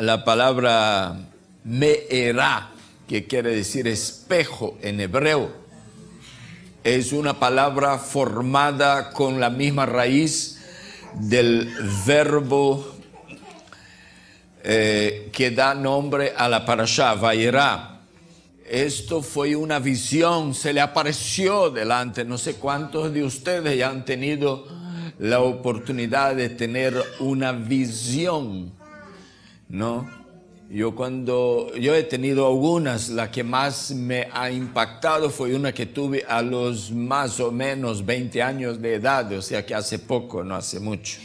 la palabra meerá, que quiere decir espejo en hebreo. Es una palabra formada con la misma raíz del verbo eh, que da nombre a la parashá, Vayerá. Esto fue una visión, se le apareció delante. No sé cuántos de ustedes ya han tenido la oportunidad de tener una visión ¿no? Yo cuando, yo he tenido algunas, la que más me ha impactado fue una que tuve a los más o menos 20 años de edad, o sea que hace poco, no hace mucho.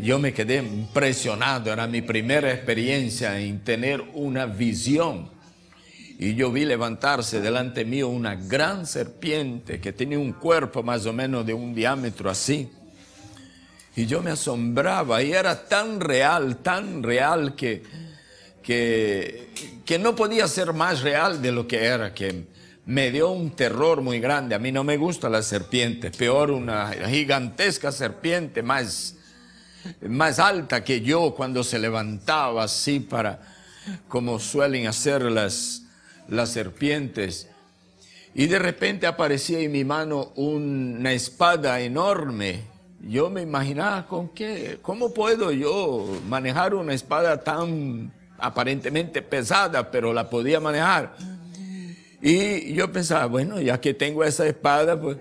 Yo me quedé impresionado, era mi primera experiencia en tener una visión. Y yo vi levantarse delante mío una gran serpiente que tenía un cuerpo más o menos de un diámetro así y yo me asombraba y era tan real, tan real que, que, no podía ser más real de lo que era, que me dio un terror muy grande. A mí no me gusta la serpiente, peor una gigantesca serpiente más, más alta que yo cuando se levantaba así para, como suelen hacer las serpientes. Y de repente aparecía en mi mano una espada enorme yo me imaginaba con qué, cómo puedo yo manejar una espada tan aparentemente pesada, pero la podía manejar. Y yo pensaba, bueno, ya que tengo esa espada, pues,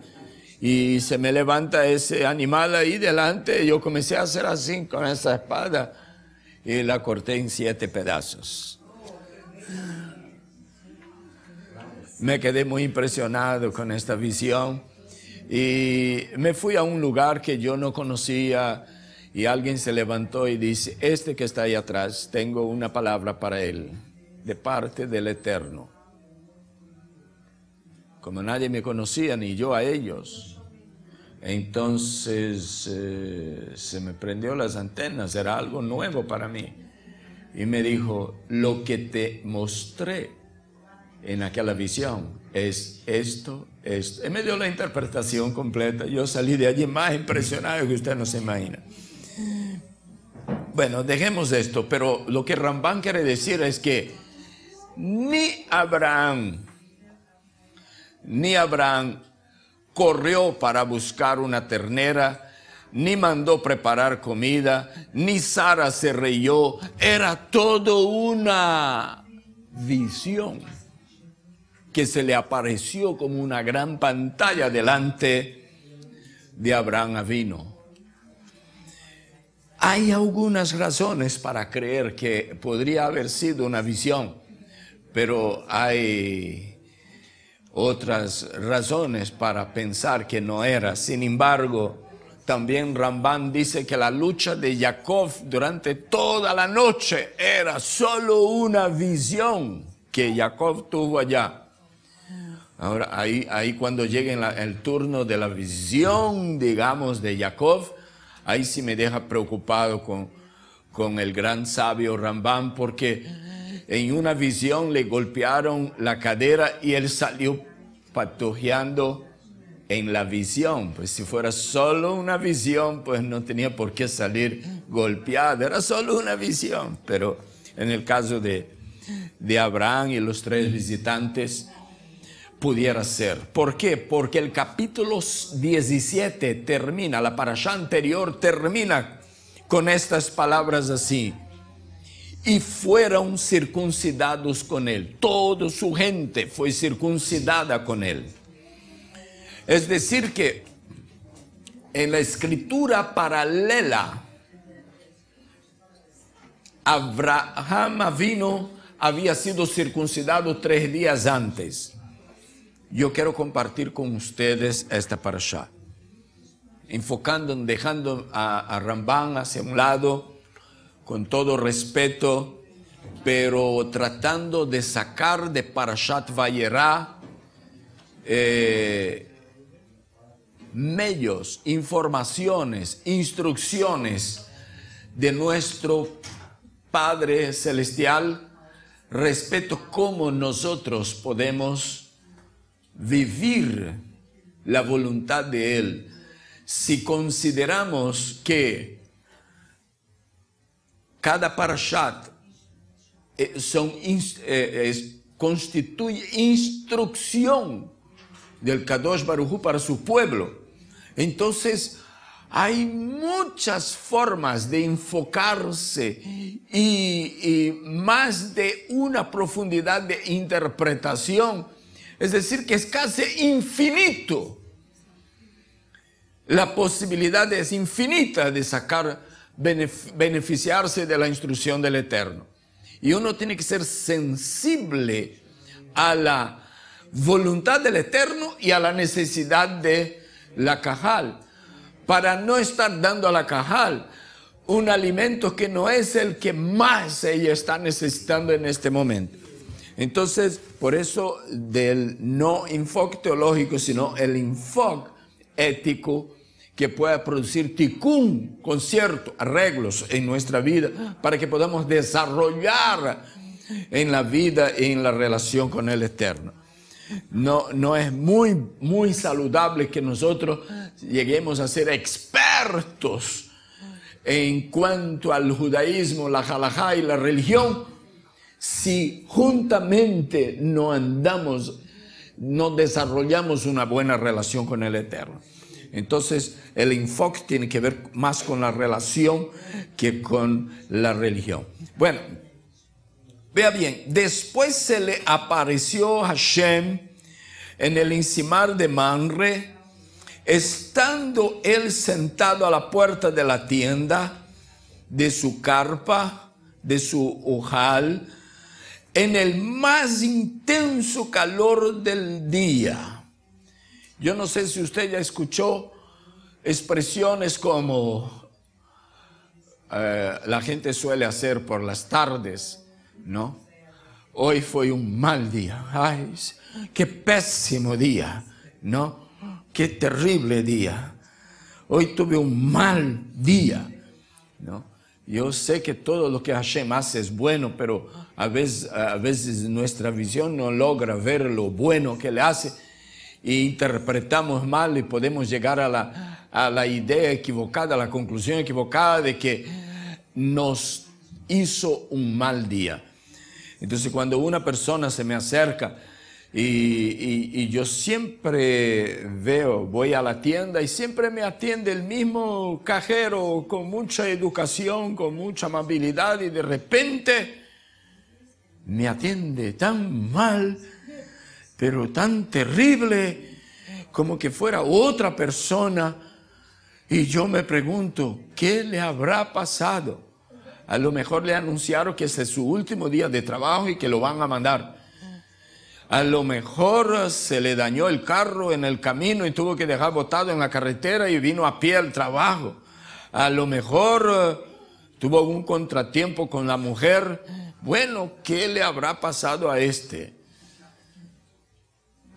y se me levanta ese animal ahí delante, yo comencé a hacer así con esa espada y la corté en siete pedazos. Me quedé muy impresionado con esta visión. Y me fui a un lugar que yo no conocía y alguien se levantó y dice, este que está ahí atrás, tengo una palabra para él, de parte del Eterno. Como nadie me conocía, ni yo a ellos, entonces eh, se me prendió las antenas, era algo nuevo para mí. Y me dijo, lo que te mostré en aquella visión es esto eh, me dio la interpretación completa. Yo salí de allí más impresionado que usted no se imagina. Bueno, dejemos esto, pero lo que Rambán quiere decir es que ni Abraham, ni Abraham corrió para buscar una ternera, ni mandó preparar comida, ni Sara se reyó. Era todo una visión que se le apareció como una gran pantalla delante de Abraham Avino. Hay algunas razones para creer que podría haber sido una visión, pero hay otras razones para pensar que no era. Sin embargo, también Ramban dice que la lucha de Jacob durante toda la noche era solo una visión que Jacob tuvo allá. Ahora, ahí, ahí cuando llegue el turno de la visión, digamos, de Jacob, ahí sí me deja preocupado con, el gran sabio Rambán, porque en una visión le golpearon la cadera y él salió patojeando en la visión. Pues si fuera solo una visión, pues no tenía por qué salir golpeado, era solo una visión. Pero en el caso de, de Abraham y los tres visitantes, pudiera ser. ¿Por qué? Porque el capítulo 17 termina, la parasha anterior termina con estas palabras así. Y fueron circuncidados con él. Toda su gente fue circuncidada con él. Es decir que en la escritura paralela, Abraham vino había sido circuncidado tres días antes yo quiero compartir con ustedes esta parasha, enfocando, dejando a, a Rambán hacia un lado, con todo respeto, pero tratando de sacar de Parashat Vayera eh, medios, informaciones, instrucciones de nuestro Padre Celestial respecto a cómo nosotros podemos vivir la voluntad de Él. Si consideramos que cada parashat eh, son, eh, constituye instrucción del Kadosh Barujú para su pueblo, entonces hay muchas formas de enfocarse y más de una profundidad de interpretación es decir, que es casi infinito. La posibilidad es infinita de sacar, beneficiarse de la instrucción del Eterno. Y uno tiene que ser sensible a la voluntad del Eterno y a la necesidad de la cajal. Para no estar dando a la cajal un alimento que no es el que más ella está necesitando en este momento. Entonces, por eso del no enfoque teológico, sino el enfoque ético que pueda producir con ciertos arreglos en nuestra vida para que podamos desarrollar en la vida y en la relación con el Eterno. No, no es muy, muy saludable que nosotros lleguemos a ser expertos en cuanto al judaísmo, la halajá y la religión, si juntamente no andamos, no desarrollamos una buena relación con el Eterno. Entonces, el enfoque tiene que ver más con la relación que con la religión. Bueno, vea bien, después se le apareció Hashem en el encimar de Manre, estando él sentado a la puerta de la tienda, de su carpa, de su ojal, en el más intenso calor del día. Yo no sé si usted ya escuchó expresiones como eh, la gente suele hacer por las tardes, ¿no? Hoy fue un mal día, ay, qué pésimo día, ¿no? Qué terrible día. Hoy tuve un mal día, ¿no? Yo sé que todo lo que Hashem hace es bueno, pero a veces, nuestra visión no logra ver lo bueno que le hace e interpretamos mal y podemos llegar a la, a la idea equivocada, a la conclusión equivocada de que nos hizo un mal día. Entonces cuando una persona se me acerca, y, yo siempre veo, voy a la tienda y siempre me atiende el mismo cajero con mucha educación, con mucha amabilidad y de repente me atiende tan mal, pero tan terrible, como que fuera otra persona. Y yo me pregunto, ¿qué le habrá pasado? A lo mejor le anunciaron que es su último día de trabajo y que lo van a mandar. A lo mejor se le dañó el carro en el camino y tuvo que dejar botado en la carretera y vino a pie al trabajo. A lo mejor eh, tuvo un contratiempo con la mujer. Bueno, ¿qué le habrá pasado a este?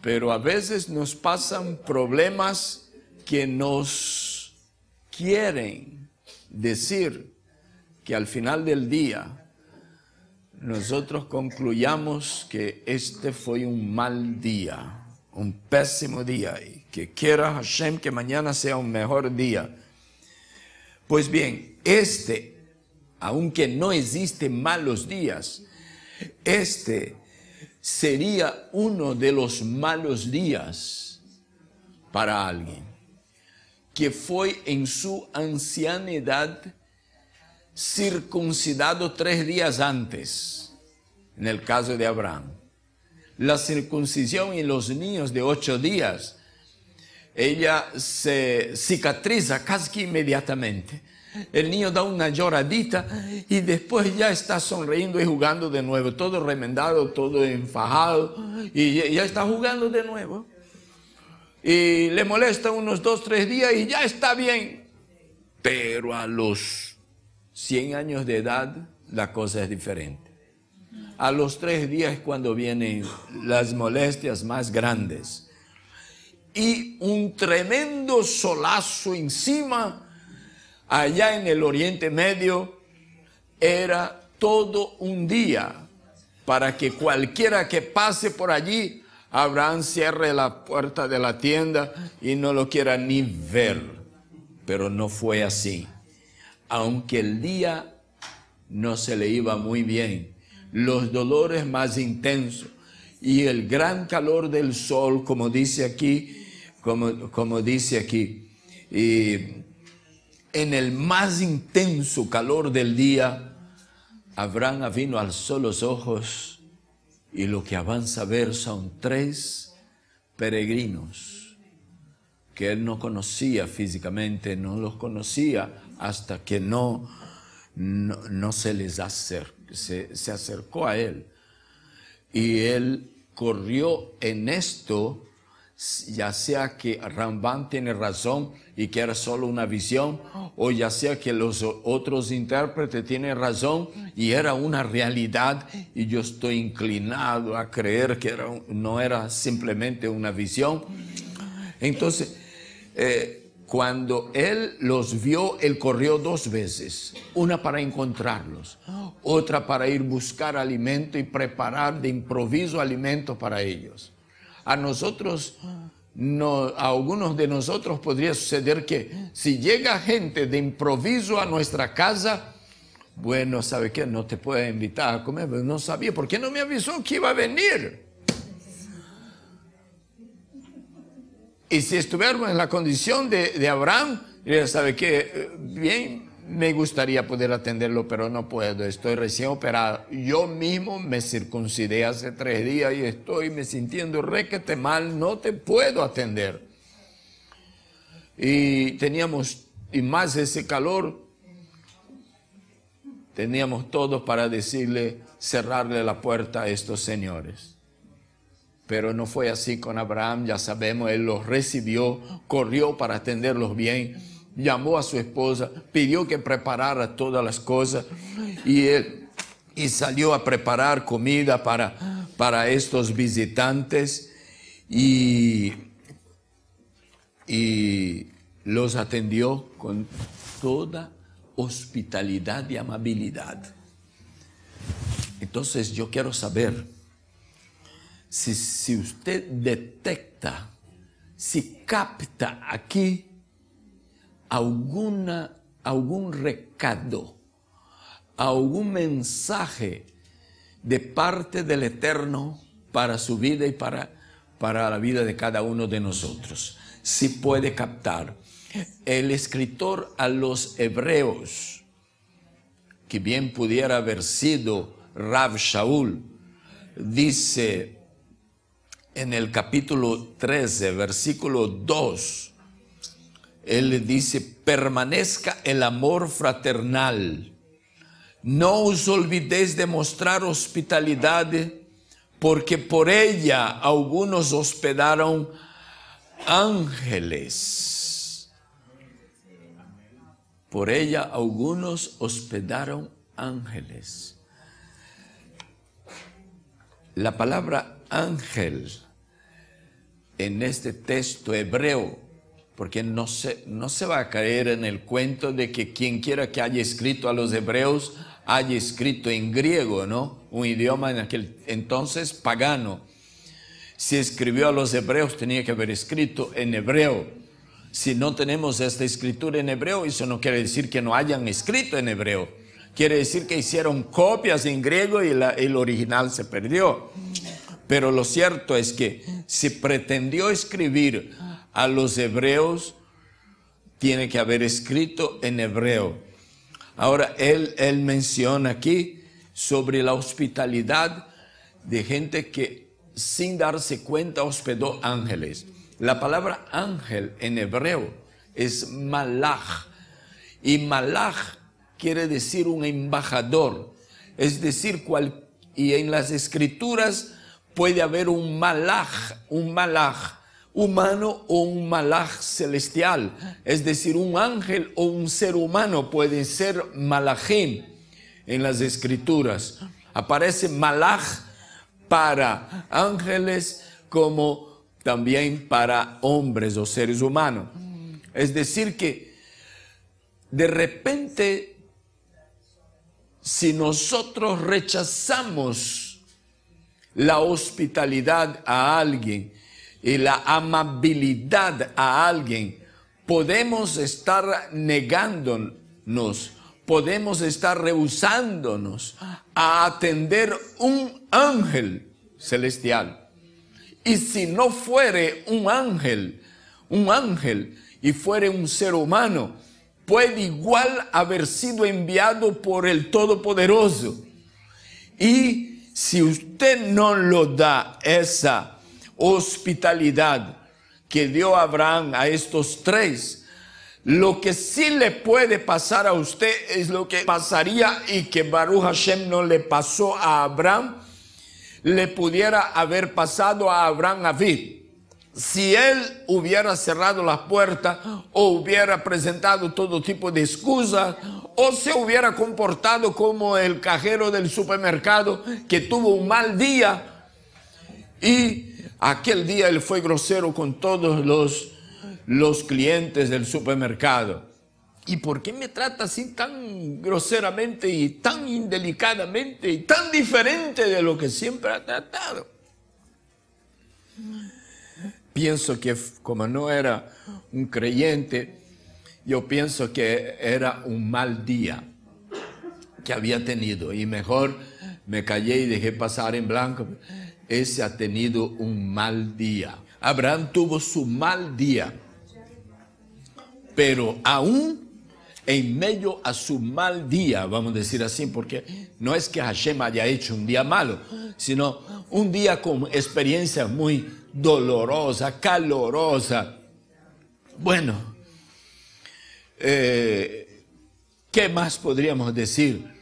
Pero a veces nos pasan problemas que nos quieren decir que al final del día nosotros concluyamos que este fue un mal día, un pésimo día, y que quiera Hashem que mañana sea un mejor día. Pues bien, este, aunque no existen malos días, este sería uno de los malos días para alguien que fue en su ancianidad circuncidado tres días antes, en el caso de Abraham. La circuncisión en los niños de ocho días, ella se cicatriza casi inmediatamente. El niño da una lloradita y después ya está sonriendo y jugando de nuevo, todo remendado, todo enfajado, y ya está jugando de nuevo. Y le molesta unos dos, tres días y ya está bien. Pero a los 100 años de edad, la cosa es diferente. A los tres días cuando vienen las molestias más grandes y un tremendo solazo encima, allá en el Oriente Medio, era todo un día para que cualquiera que pase por allí, Abraham cierre la puerta de la tienda y no lo quiera ni ver. Pero no fue así aunque el día no se le iba muy bien, los dolores más intensos y el gran calor del sol, como dice aquí, como, dice aquí, en el más intenso calor del día, Abraham vino alzó los ojos y lo que avanza a ver son tres peregrinos que él no conocía físicamente, no los conocía, hasta que no, no, se les acer, se, acercó a él. Y él corrió en esto, ya sea que Rambán tiene razón y que era solo una visión, o ya sea que los otros intérpretes tienen razón y era una realidad y yo estoy inclinado a creer que era, no era simplemente una visión. Entonces, eh, cuando él los vio, él corrió dos veces, una para encontrarlos, otra para ir buscar alimento y preparar de improviso alimento para ellos. A nosotros, a algunos de nosotros podría suceder que si llega gente de improviso a nuestra casa, bueno, ¿sabe qué? No te puede invitar a comer, pues no sabía, ¿por qué no me avisó que iba a venir? Y si estuviéramos en la condición de, Abraham, ya ¿sabe que eh, Bien, me gustaría poder atenderlo, pero no puedo, estoy recién operado. Yo mismo me circuncidé hace tres días y estoy me sintiendo requete mal, no te puedo atender. Y teníamos, y más ese calor, teníamos todos para decirle, cerrarle la puerta a estos señores. Pero no fue así con Abraham, ya sabemos, él los recibió, corrió para atenderlos bien, llamó a su esposa, pidió que preparara todas las cosas y y salió a preparar comida para, para estos visitantes y, y los atendió con toda hospitalidad y amabilidad. Entonces yo quiero saber, si, usted detecta, si capta aquí alguna, algún recado, algún mensaje de parte del Eterno para su vida y para, para la vida de cada uno de nosotros. Si puede captar. El escritor a los hebreos, que bien pudiera haber sido Rav Shaul, dice, en el capítulo 13, versículo 2, él dice, permanezca el amor fraternal. No os olvidéis de mostrar hospitalidad, porque por ella algunos hospedaron ángeles. Por ella algunos hospedaron ángeles. La palabra ángel en este texto hebreo, porque no se, no se va a caer en el cuento de que quien quiera que haya escrito a los hebreos haya escrito en griego, ¿no? Un idioma en aquel entonces pagano. Si escribió a los hebreos tenía que haber escrito en hebreo. Si no tenemos esta escritura en hebreo, eso no quiere decir que no hayan escrito en hebreo. Quiere decir que hicieron copias en griego y el original se perdió. Pero lo cierto es que si pretendió escribir a los hebreos, tiene que haber escrito en hebreo. Ahora, él, él menciona aquí sobre la hospitalidad de gente que sin darse cuenta hospedó ángeles. La palabra ángel en hebreo es malach. Y malach quiere decir un embajador. Es decir, cual, y en las escrituras puede haber un malaj, un malaj humano o un malaj celestial, es decir, un ángel o un ser humano puede ser malajim en las escrituras. Aparece malaj para ángeles como también para hombres o seres humanos. Es decir, que de repente, si nosotros rechazamos la hospitalidad a alguien y la amabilidad a alguien, podemos estar negándonos, podemos estar rehusándonos a atender un ángel celestial. Y si no fuere un ángel, un ángel y fuere un ser humano, puede igual haber sido enviado por el Todopoderoso. Y si usted no lo da esa hospitalidad que dio Abraham a estos tres, lo que sí le puede pasar a usted es lo que pasaría y que Baruch Hashem no le pasó a Abraham, le pudiera haber pasado a Abraham vivir si él hubiera cerrado las puertas o hubiera presentado todo tipo de excusas o se hubiera comportado como el cajero del supermercado que tuvo un mal día y aquel día él fue grosero con todos los, los clientes del supermercado. ¿Y por qué me trata así tan groseramente y tan indelicadamente y tan diferente de lo que siempre ha tratado? pienso que como no era un creyente, yo pienso que era un mal día que había tenido y mejor me callé y dejé pasar en blanco. Ese ha tenido un mal día. Abraham tuvo su mal día, pero aún en medio a su mal día, vamos a decir así, porque no es que Hashem haya hecho un día malo, sino un día con experiencias muy dolorosa, calorosa. Bueno, eh, ¿qué más podríamos decir?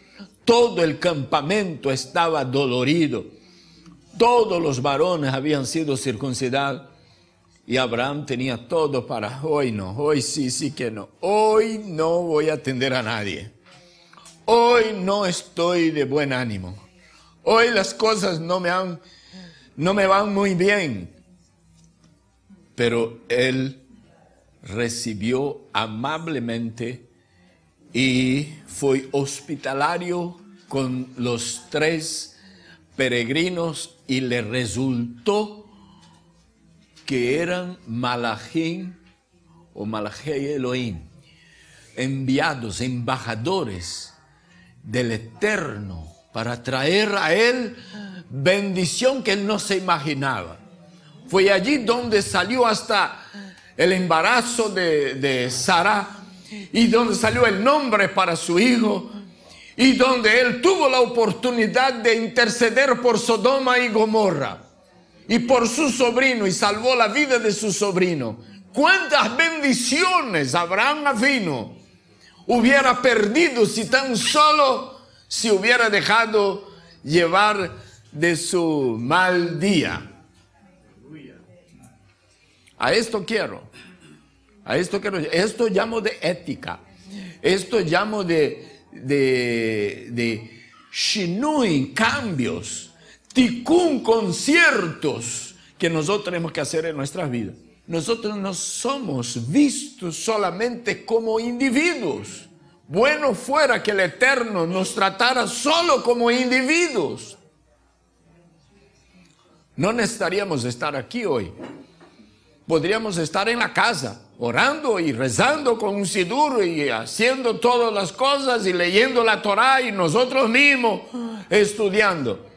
Todo el campamento estaba dolorido. Todos los varones habían sido circuncidados. Y Abraham tenía todo para hoy no, hoy sí, sí que no. Hoy no voy a atender a nadie. Hoy no estoy de buen ánimo. Hoy las cosas no me han no me van muy bien pero él recibió amablemente y fue hospitalario con los tres peregrinos y le resultó que eran Malachim o y Elohim, enviados, embajadores del Eterno para traer a él bendición que él no se imaginaba. Fue allí donde salió hasta el embarazo de, de Sara y donde salió el nombre para su hijo y donde él tuvo la oportunidad de interceder por Sodoma y Gomorra y por su sobrino y salvó la vida de su sobrino. ¿Cuántas bendiciones Abraham vino, hubiera perdido si tan solo se hubiera dejado llevar de su mal día? A esto quiero. A esto quiero. Esto llamo de ética. Esto llamo de, de, de shinui, cambios, tikkun, conciertos que nosotros tenemos que hacer en nuestras vidas. Nosotros no somos vistos solamente como individuos. Bueno fuera que el Eterno nos tratara solo como individuos. No necesitaríamos estar aquí hoy podríamos estar en la casa orando y rezando con un sidur y haciendo todas las cosas y leyendo la Torá y nosotros mismos estudiando.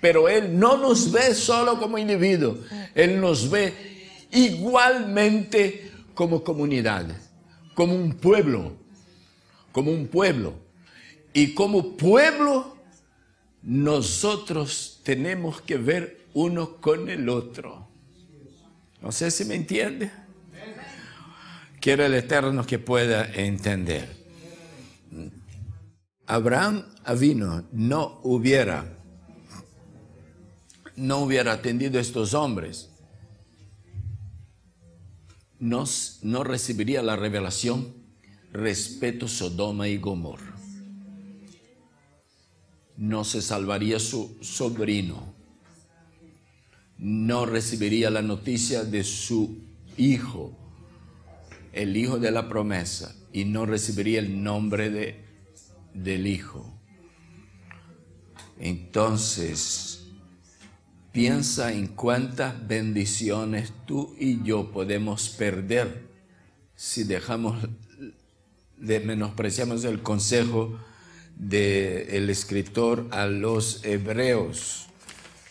Pero Él no nos ve solo como individuos Él nos ve igualmente como comunidad, como un pueblo, como un pueblo. Y como pueblo, nosotros tenemos que ver uno con el otro. No sé si me entiende. Quiero el Eterno que pueda entender. Abraham Avino no hubiera, no hubiera atendido a estos hombres, no, no recibiría la revelación respeto Sodoma y Gomorra. No se salvaría su sobrino no recibiría la noticia de su hijo, el hijo de la promesa, y no recibiría el nombre de, del hijo. Entonces, piensa en cuántas bendiciones tú y yo podemos perder si dejamos de menospreciamos el consejo del escritor a los hebreos.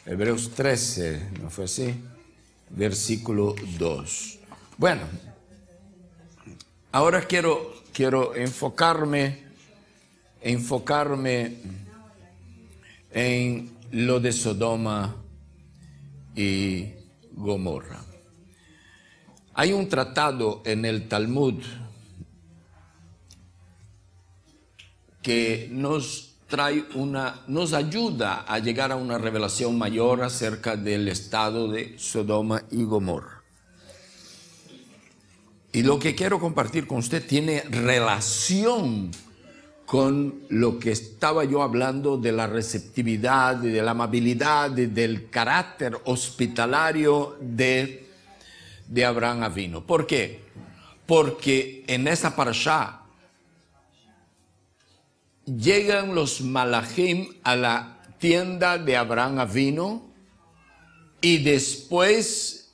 Hebreos 13, ¿no fue así? Versículo 2. Bueno, ahora quiero, quiero enfocarme, enfocarme en lo de Sodoma y Gomorra. Hay un tratado en el Talmud que nos nos ayuda a llegar a una revelación mayor acerca del estado de Sodoma y Gomorra. Y lo que quiero compartir con usted tiene relación con lo que estaba yo hablando de la receptividad, de la amabilidad, del carácter hospitalario de, de Abraham Avino. ¿Por qué? Porque en esa parasha llegan los malachim a la tienda de Abraham Avino y después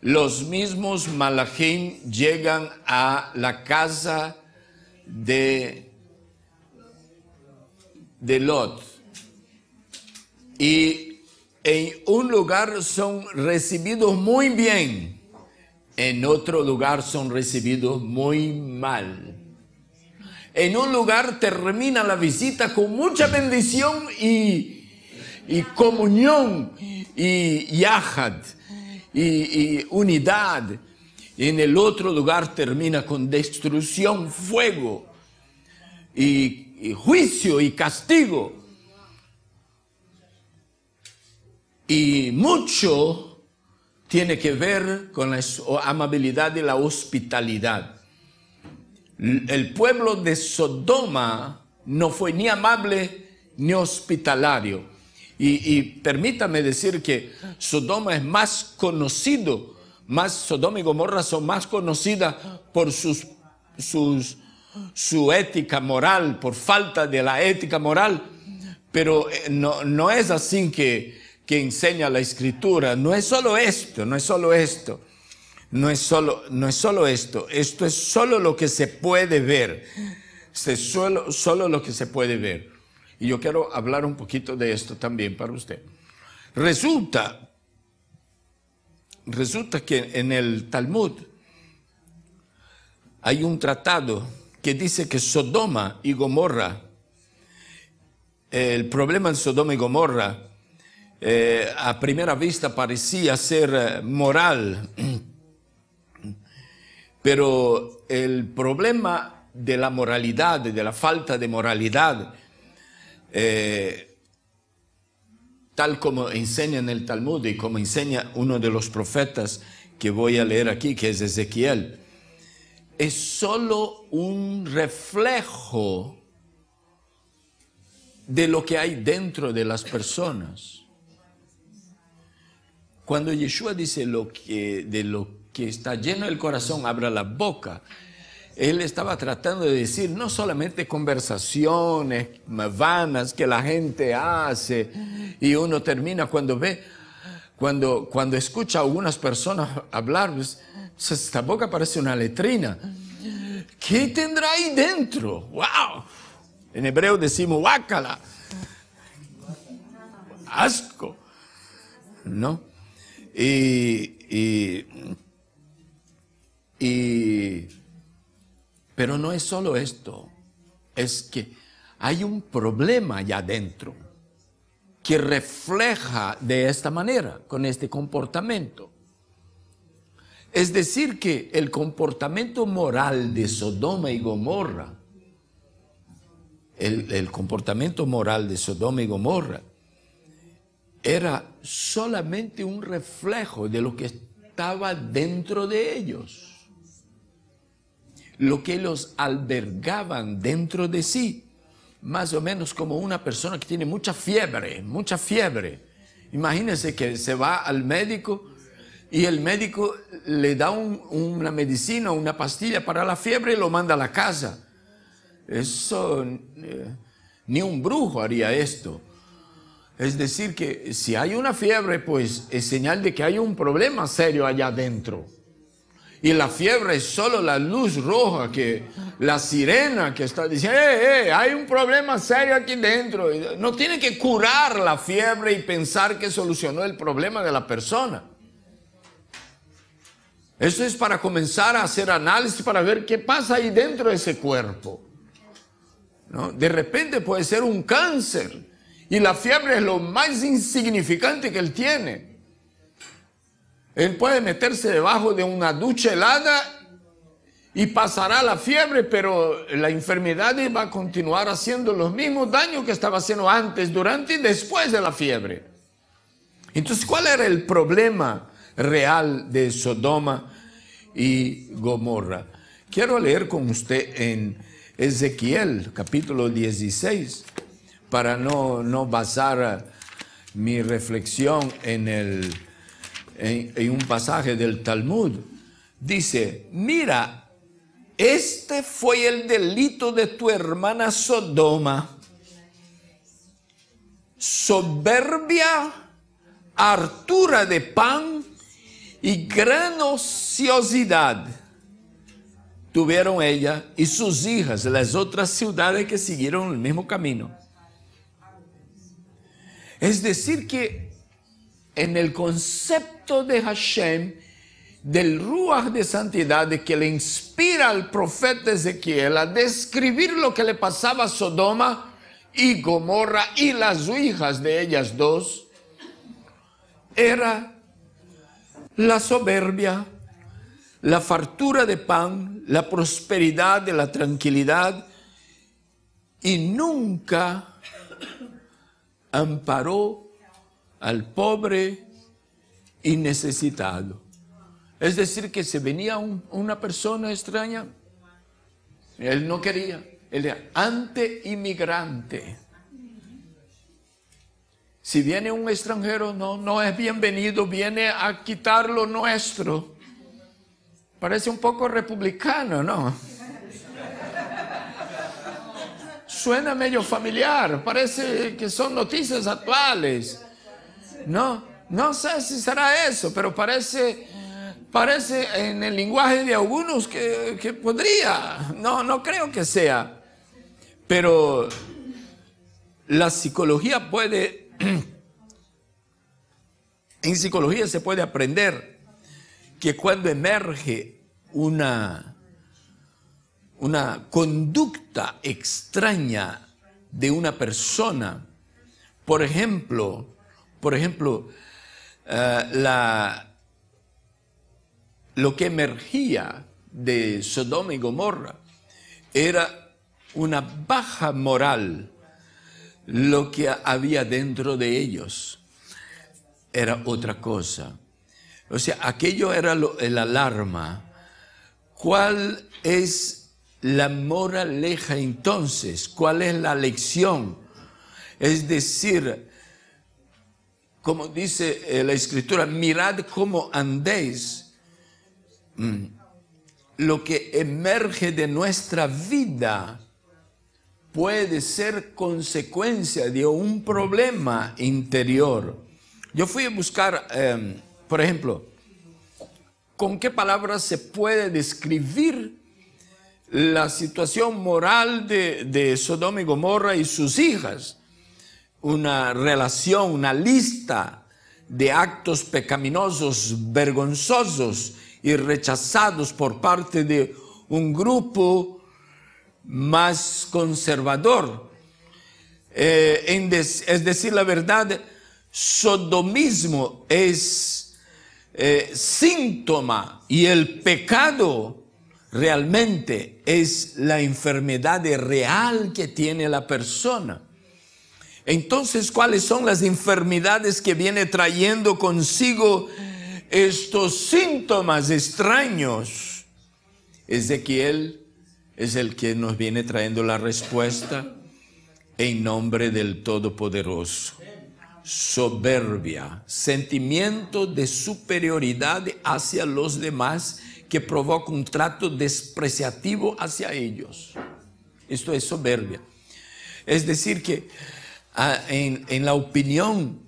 los mismos malachim llegan a la casa de, de Lot. Y en un lugar son recibidos muy bien, en otro lugar son recibidos muy mal en un lugar termina la visita con mucha bendición y, comunión y yahad y, unidad. Y en el otro lugar termina con destrucción, fuego y juicio y castigo. Y mucho tiene que ver con la amabilidad y la hospitalidad el pueblo de Sodoma no fue ni amable ni hospitalario. Y, permítame decir que Sodoma es más conocido, más Sodoma y Gomorra son más conocidas por su ética moral, por falta de la ética moral. Pero eh, no, es así que, que enseña la escritura. No es solo esto, no es solo esto. No es solo, no es solo esto, esto es solo lo que se puede ver. se solo, solo lo que se puede ver. Y yo quiero hablar un poquito de esto también para usted. Resulta, resulta que en el Talmud hay un tratado que dice que Sodoma y Gomorra, el problema en Sodoma y Gomorra, eh, a primera vista parecía ser eh, moral, pero el problema de la moralidad, de la falta de moralidad, eh, tal como enseña en el Talmud y como enseña uno de los profetas que voy a leer aquí, que es Ezequiel, es solo un reflejo de lo que hay dentro de las personas. Cuando Yeshua dice lo que, de lo que está lleno el corazón abra la boca. Él estaba tratando de decir no solamente conversaciones vanas que la gente hace y uno termina cuando ve, cuando, cuando escucha a algunas personas hablar, pues, esta boca parece una letrina. ¿Qué tendrá ahí dentro? ¡Wow! En hebreo decimos ¡wakala! Asco. ¿No? y, y y, pero no es solo esto, es que hay un problema allá adentro que refleja de esta manera, con este comportamiento. Es decir, que el comportamiento moral de Sodoma y Gomorra, el, el, comportamiento moral de Sodoma y Gomorra, era solamente un reflejo de lo que estaba dentro de ellos lo que los albergaban dentro de sí, más o menos como una persona que tiene mucha fiebre, mucha fiebre. Imagínense que se va al médico y el médico le da una medicina, una pastilla para la fiebre y lo manda a la casa. Eso, eh, ni un brujo haría esto. Es decir, que si hay una fiebre, pues es señal de que hay un problema serio allá adentro y la fiebre es solo la luz roja que la sirena que está diciendo, eh, eh, hay un problema serio aquí dentro. No tiene que curar la fiebre y pensar que solucionó el problema de la persona. Esto es para comenzar a hacer análisis para ver qué pasa ahí dentro de ese cuerpo. De repente puede ser un cáncer y la fiebre es lo más insignificante que él tiene. Él puede meterse debajo de una ducha helada y pasará la fiebre, pero la enfermedad va a continuar haciendo los mismos daños que estaba haciendo antes, durante y después de la fiebre. Entonces, ¿cuál era el problema real de Sodoma y Gomorra? Quiero leer con usted en Ezequiel, capítulo 16, para no, no basar mi reflexión en el en, un pasaje del Talmud, dice, mira, este fue el delito de tu hermana Sodoma, soberbia, hartura de pan y gran ociosidad tuvieron ella y sus hijas, las otras ciudades que siguieron el mismo camino. Es decir, que en el concepto de Hashem, del Ruach de santidad que le inspira al profeta Ezequiel a describir lo que le pasaba a Sodoma y Gomorra y las hijas de ellas dos, era la soberbia, la fartura de pan, la prosperidad de la tranquilidad y nunca amparó al pobre y necesitado. Es decir, que se venía una persona extraña, él no quería, él era anti-inmigrante. Si viene un extranjero, no, no es bienvenido, viene a quitar lo nuestro. Parece un poco republicano, ¿no? Suena medio familiar, parece que son noticias actuales, ¿no? No sé si será eso, pero parece, parece en el lenguaje de algunos que, podría. No, no creo que sea. Pero la psicología puede, en psicología se puede aprender que cuando emerge una, una conducta extraña de una persona, por ejemplo, por ejemplo, eh, lo que emergía de Sodoma y Gomorra era una baja moral, lo que había dentro de ellos era otra cosa. O sea, aquello era el alarma. ¿Cuál es la moraleja entonces? ¿Cuál es la lección? Es decir, como dice eh, la escritura, mirad cómo andéis. Mm, lo que emerge de nuestra vida puede ser consecuencia de un problema interior. Yo fui a buscar, em, por ejemplo, con qué palabras se puede describir la situación moral de, de Sodoma y Gomorra y sus hijas una relación, una lista de actos pecaminosos, vergonzosos y rechazados por parte de un grupo más conservador. Eh, es decir, la verdad, sodomismo es eh, síntoma y el pecado realmente es la enfermedad real que tiene la persona. Entonces, ¿cuáles son las enfermedades que viene trayendo consigo estos síntomas extraños? Ezequiel es el que nos viene trayendo la respuesta en nombre del Todopoderoso. Soberbia, sentimiento de superioridad hacia los demás que provoca un trato despreciativo hacia ellos. Esto es soberbia. Es decir, que Ah, en, la opinión,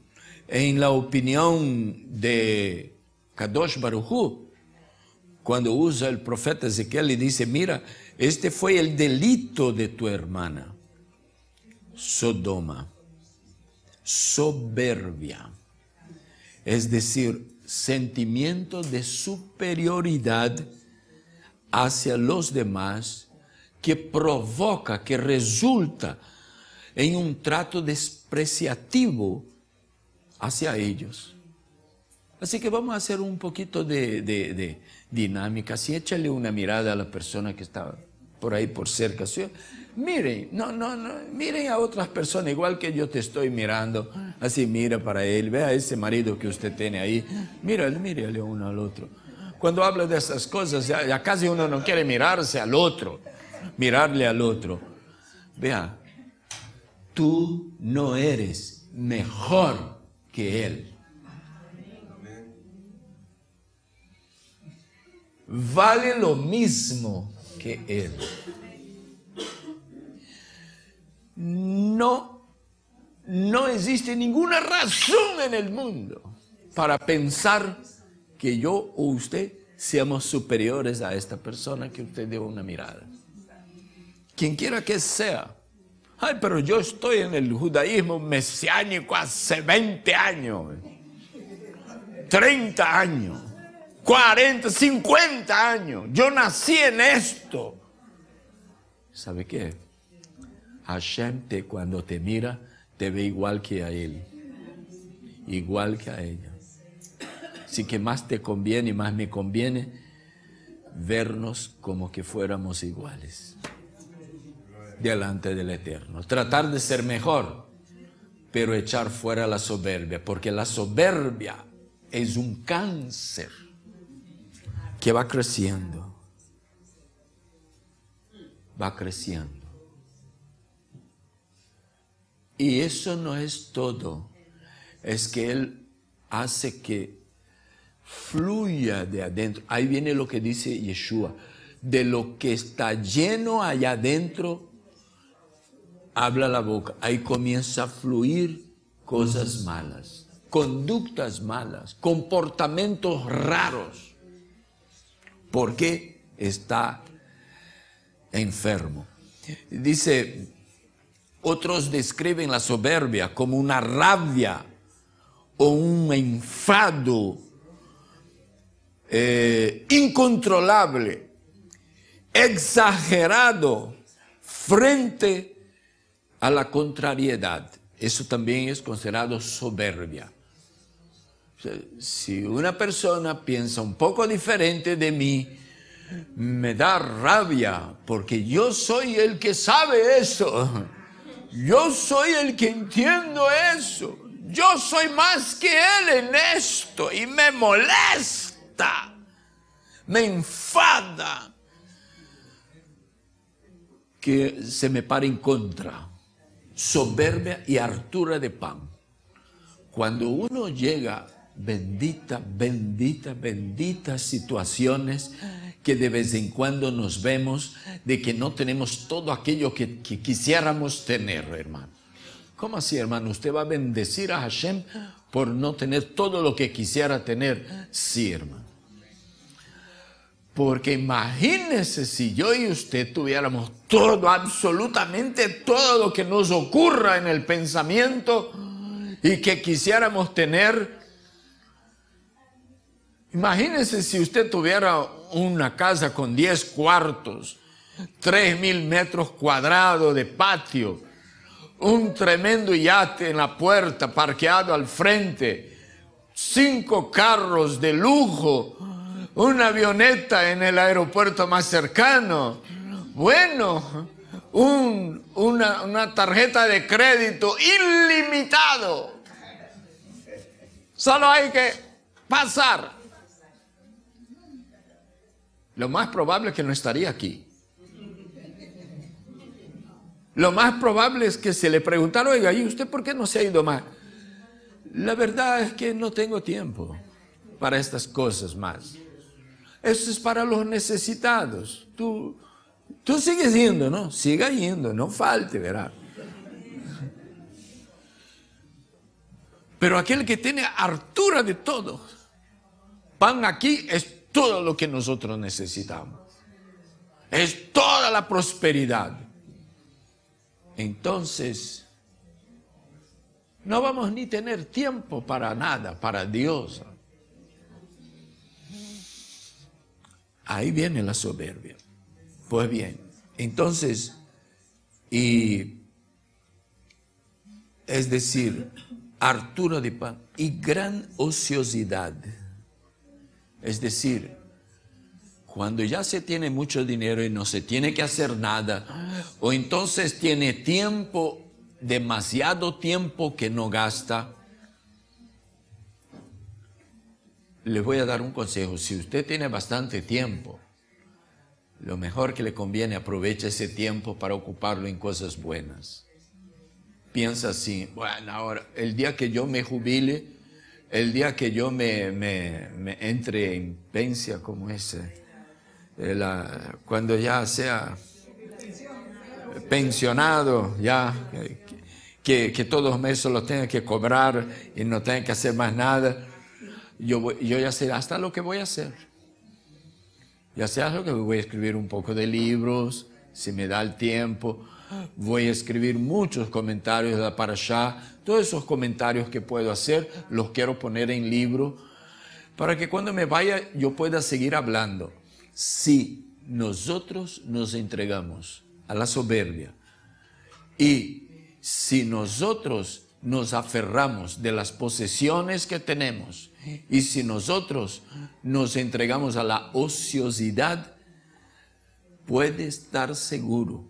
en la opinión de Kadosh Hu, cuando usa el profeta Ezequiel y dice, mira, este fue el delito de tu hermana, Sodoma, soberbia, es decir, sentimiento de superioridad hacia los demás que provoca, que resulta en un trato despreciativo hacia ellos. Así que vamos a hacer un poquito de, dinámica. Si échale una mirada a la persona que está por ahí, por cerca. Miren, no, no, miren a otras personas igual que yo te estoy mirando. Así mira para él, vea ese marido que usted tiene ahí. Mírale, mírele uno al otro. Cuando habla de esas cosas, casi uno no quiere mirarse al otro, mirarle al otro. Vea, tú no eres mejor que Él. Vale lo mismo que Él. No, no existe ninguna razón en el mundo para pensar que yo o usted seamos superiores a esta persona que usted dio una mirada. Quien quiera que sea, Ay, pero yo estoy en el judaísmo mesiánico hace 20 años, 30 años, 40, 50 años. Yo nací en esto. ¿Sabe qué? Hashem te, cuando te mira, te ve igual que a él, igual que a ella. Así que más te conviene y más me conviene vernos como que fuéramos iguales delante del Eterno. Tratar de ser mejor, pero echar fuera la soberbia, porque la soberbia es un cáncer que va creciendo, va creciendo. Y eso no es todo, es que Él hace que fluya de adentro. Ahí viene lo que dice Yeshua, de lo que está lleno allá adentro, habla la boca, ahí comienza a fluir cosas malas, conductas malas, comportamientos raros, porque está enfermo. Dice, otros describen la soberbia como una rabia o un enfado eh, incontrolable, exagerado frente a la contrariedad. Eso también es considerado soberbia. Si una persona piensa un poco diferente de mí, me da rabia porque yo soy el que sabe eso. Yo soy el que entiendo eso. Yo soy más que él en esto y me molesta. Me enfada que se me pare en contra soberbia y hartura de pan. Cuando uno llega, bendita, bendita, benditas situaciones que de vez en cuando nos vemos, de que no tenemos todo aquello que, quisiéramos tener, hermano. ¿Cómo así, hermano? ¿Usted va a bendecir a Hashem por no tener todo lo que quisiera tener? Sí, hermano. Porque imagínese si yo y usted tuviéramos todo, absolutamente todo lo que nos ocurra en el pensamiento y que quisiéramos tener. Imagínese si usted tuviera una casa con 10 cuartos, 3000 mil metros cuadrados de patio, un tremendo yate en la puerta parqueado al frente, cinco carros de lujo una avioneta en el aeropuerto más cercano. Bueno, un, una, una tarjeta de crédito ilimitado. Solo hay que pasar. Lo más probable es que no estaría aquí. Lo más probable es que se le preguntara oiga, ¿y usted por qué no se ha ido más? La verdad es que no tengo tiempo para estas cosas más. Eso es para los necesitados. Tú, tú sigues yendo, ¿no? Siga yendo, no falte, verá. Pero aquel que tiene hartura de todo, pan aquí es todo lo que nosotros necesitamos. Es toda la prosperidad. Entonces, no vamos ni tener tiempo para nada, para Dios, Ahí viene la soberbia. Pues bien, entonces, y es decir, Arturo de pan y gran ociosidad. Es decir, cuando ya se tiene mucho dinero y no se tiene que hacer nada, o entonces tiene tiempo, demasiado tiempo que no gasta, les voy a dar un consejo. Si usted tiene bastante tiempo, lo mejor que le conviene, aprovecha ese tiempo para ocuparlo en cosas buenas. Piensa así, bueno, ahora, el día que yo me jubile, el día que yo me, entre en pensia como ese, eh, cuando ya sea pensionado, ya, que, que todos los meses lo tenga que cobrar y no tenga que hacer más nada, yo, ya sé hasta lo que voy a hacer. Ya sé lo que voy a escribir un poco de libros, si me da el tiempo. Voy a escribir muchos comentarios para allá. Todos esos comentarios que puedo hacer los quiero poner en libro para que cuando me vaya yo pueda seguir hablando. Si nosotros nos entregamos a la soberbia y si nosotros nos aferramos de las posesiones que tenemos y si nosotros nos entregamos a la ociosidad, puede estar seguro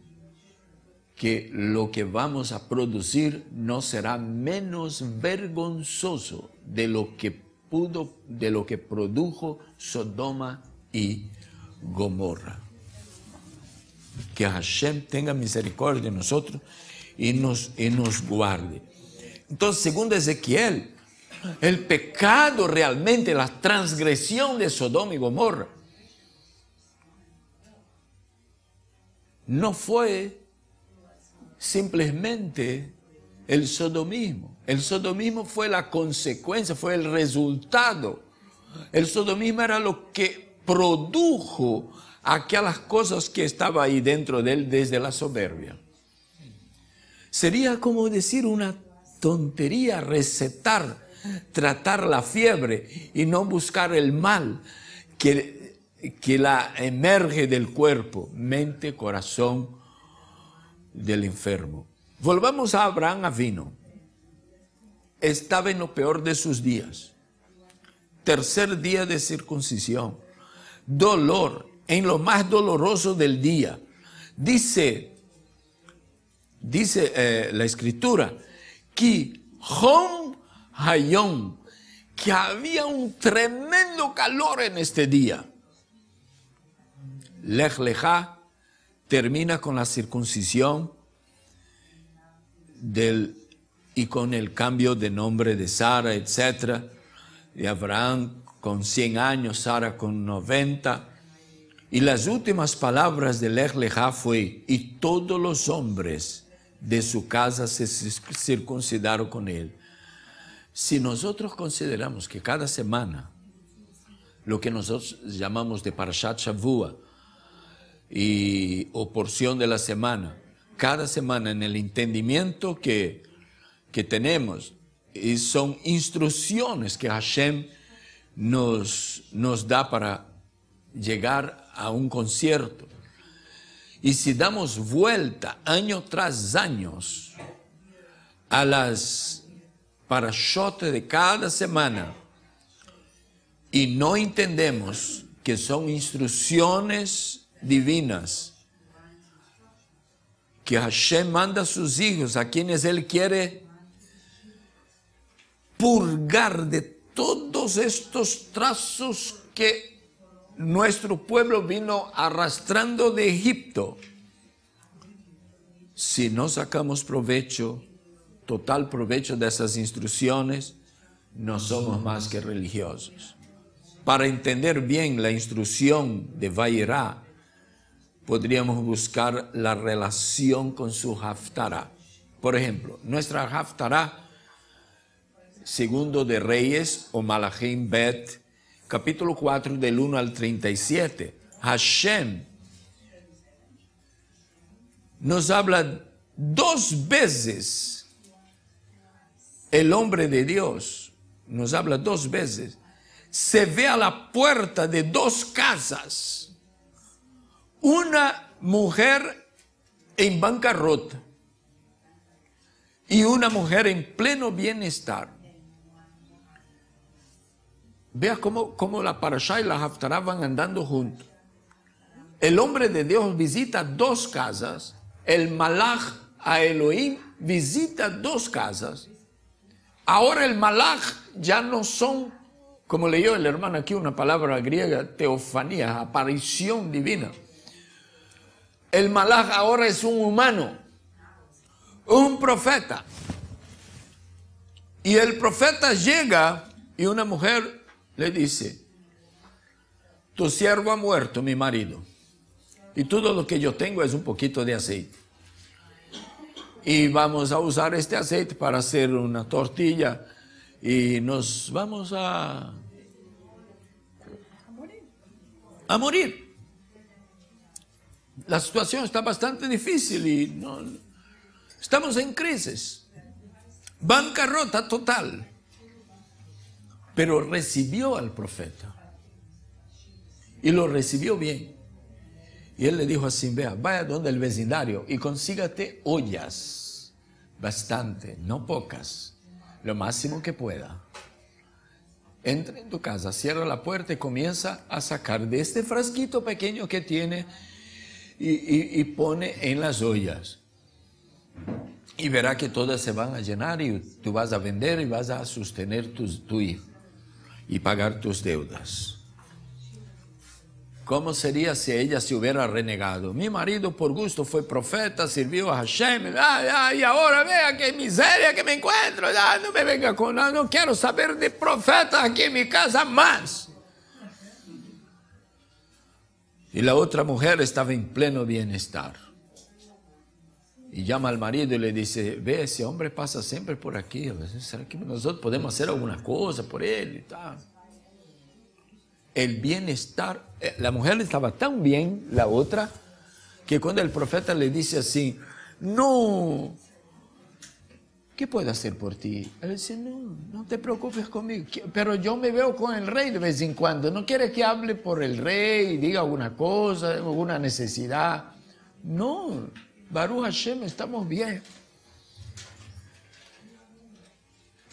que lo que vamos a producir no será menos vergonzoso de lo que pudo, de lo que produjo Sodoma y Gomorra. Que Hashem tenga misericordia de nosotros y nos, y nos guarde. Entonces, según Ezequiel, el pecado realmente, la transgresión de Sodoma y Gomorra, no fue simplemente el sodomismo. El sodomismo fue la consecuencia, fue el resultado. El sodomismo era lo que produjo aquellas cosas que estaba ahí dentro de él desde la soberbia. Sería como decir una tontería recetar, tratar la fiebre y no buscar el mal que, que la emerge del cuerpo, mente, corazón del enfermo. Volvamos a Abraham Avino. Estaba en lo peor de sus días. Tercer día de circuncisión. Dolor en lo más doloroso del día. Dice, dice eh, la escritura, que había un tremendo calor en este día. Lech Lejá termina con la circuncisión del, y con el cambio de nombre de Sara, etc. De Abraham con 100 años, Sara con 90. Y las últimas palabras de Lech Lejá fue, y todos los hombres de su casa se circuncidaron con él. Si nosotros consideramos que cada semana, lo que nosotros llamamos de Parashat Shavua, y, o porción de la semana, cada semana en el entendimiento que, que tenemos, son instrucciones que Hashem nos, nos da para llegar a un concierto, y si damos vuelta año tras año a las parachotes de cada semana y no entendemos que son instrucciones divinas, que Hashem manda a sus hijos, a quienes Él quiere purgar de todos estos trazos que nuestro pueblo vino arrastrando de Egipto. Si no sacamos provecho, total provecho de esas instrucciones, no somos más que religiosos. Para entender bien la instrucción de Vairá, podríamos buscar la relación con su Haftará. Por ejemplo, nuestra Haftará, segundo de Reyes o Malachim Bet, capítulo 4 del 1 al 37. Hashem nos habla dos veces, el hombre de Dios nos habla dos veces, se ve a la puerta de dos casas una mujer en bancarrota y una mujer en pleno bienestar. Veas cómo, la parashá y la haftará van andando juntos. El hombre de Dios visita dos casas, el malaj a Elohim visita dos casas. Ahora el malaj ya no son, como leyó el hermano aquí una palabra griega, teofanía, aparición divina. El malaj ahora es un humano, un profeta. Y el profeta llega y una mujer le dice, tu siervo ha muerto, mi marido, y todo lo que yo tengo es un poquito de aceite. Y vamos a usar este aceite para hacer una tortilla y nos vamos a... A morir. La situación está bastante difícil y no, estamos en crisis. Bancarrota total pero recibió al profeta. Y lo recibió bien. Y él le dijo así, vea, vaya donde el vecindario y consígate ollas, bastante, no pocas, lo máximo que pueda. Entra en tu casa, cierra la puerta y comienza a sacar de este frasquito pequeño que tiene y, pone en las ollas. Y verá que todas se van a llenar y tú vas a vender y vas a sostener tu hijo y pagar tus deudas. ¿Cómo sería si ella se hubiera renegado? Mi marido por gusto fue profeta, sirvió a Hashem, ah, ah, y ahora vea qué miseria que me encuentro, ah, no me venga con nada, no quiero saber de profeta aquí en mi casa más. Y la otra mujer estaba en pleno bienestar llama al marido y le dice, ve, ese hombre pasa siempre por aquí, que nosotros podemos hacer alguna cosa por él? Y tal? El bienestar, eh, la mujer estaba tan bien, la otra, que cuando el profeta le dice así, no, ¿qué puedo hacer por ti? Él dice, no, no te preocupes conmigo, pero yo me veo con el rey de vez en cuando, no quiere que hable por el rey, diga alguna cosa, alguna necesidad. No, Baruch Hashem, estamos bien.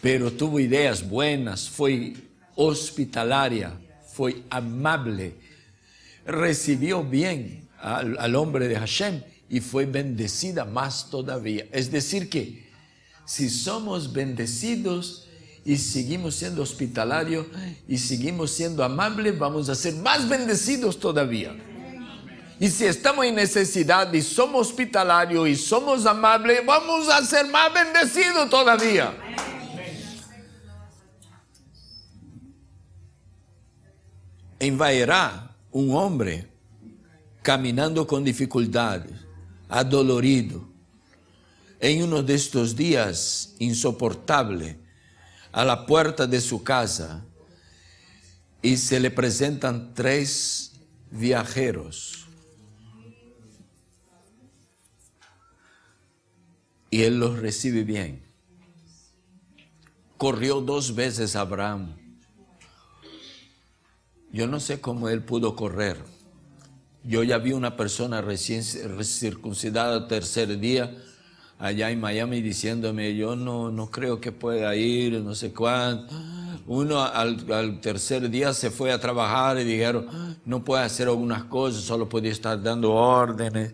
Pero tuvo ideas buenas, fue hospitalaria, fue amable, recibió bien al, al hombre de Hashem y fue bendecida más todavía. Es decir que si somos bendecidos, y seguimos siendo hospitalarios y seguimos siendo amables, vamos a ser más bendecidos todavía. Y si estamos en necesidad y somos hospitalarios y somos amables, vamos a ser más bendecidos todavía. Envairá un hombre caminando con dificultades, adolorido, en uno de estos días insoportable, a la puerta de su casa, y se le presentan tres viajeros y él los recibe bien. Corrió dos veces Abraham. Yo no sé cómo él pudo correr. Yo ya vi una persona recién circuncidada tercer día allá en Miami diciéndome, yo no, no creo que pueda ir, no sé cuánto. Uno al, tercer día se fue a trabajar y dijeron, no puede hacer algunas cosas, solo podía estar dando órdenes,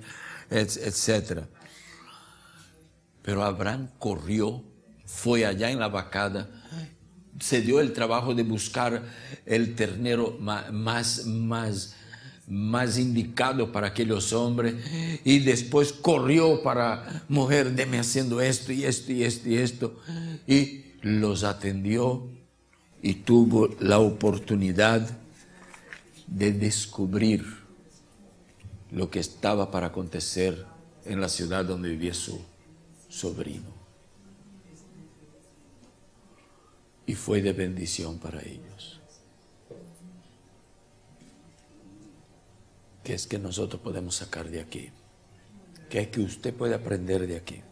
etc. Pero Abraham corrió, fue allá en la vacada, se dio el trabajo de buscar el ternero más, más, más indicado para aquellos hombres y después corrió para mujer, deme haciendo esto y esto y esto y esto. Y los atendió y tuvo la oportunidad de descubrir lo que estaba para acontecer en la ciudad donde vivía su sobrino. Y fue de bendición para ellos. ¿Qué es que nosotros podemos sacar de aquí? ¿Qué es que usted puede aprender de aquí?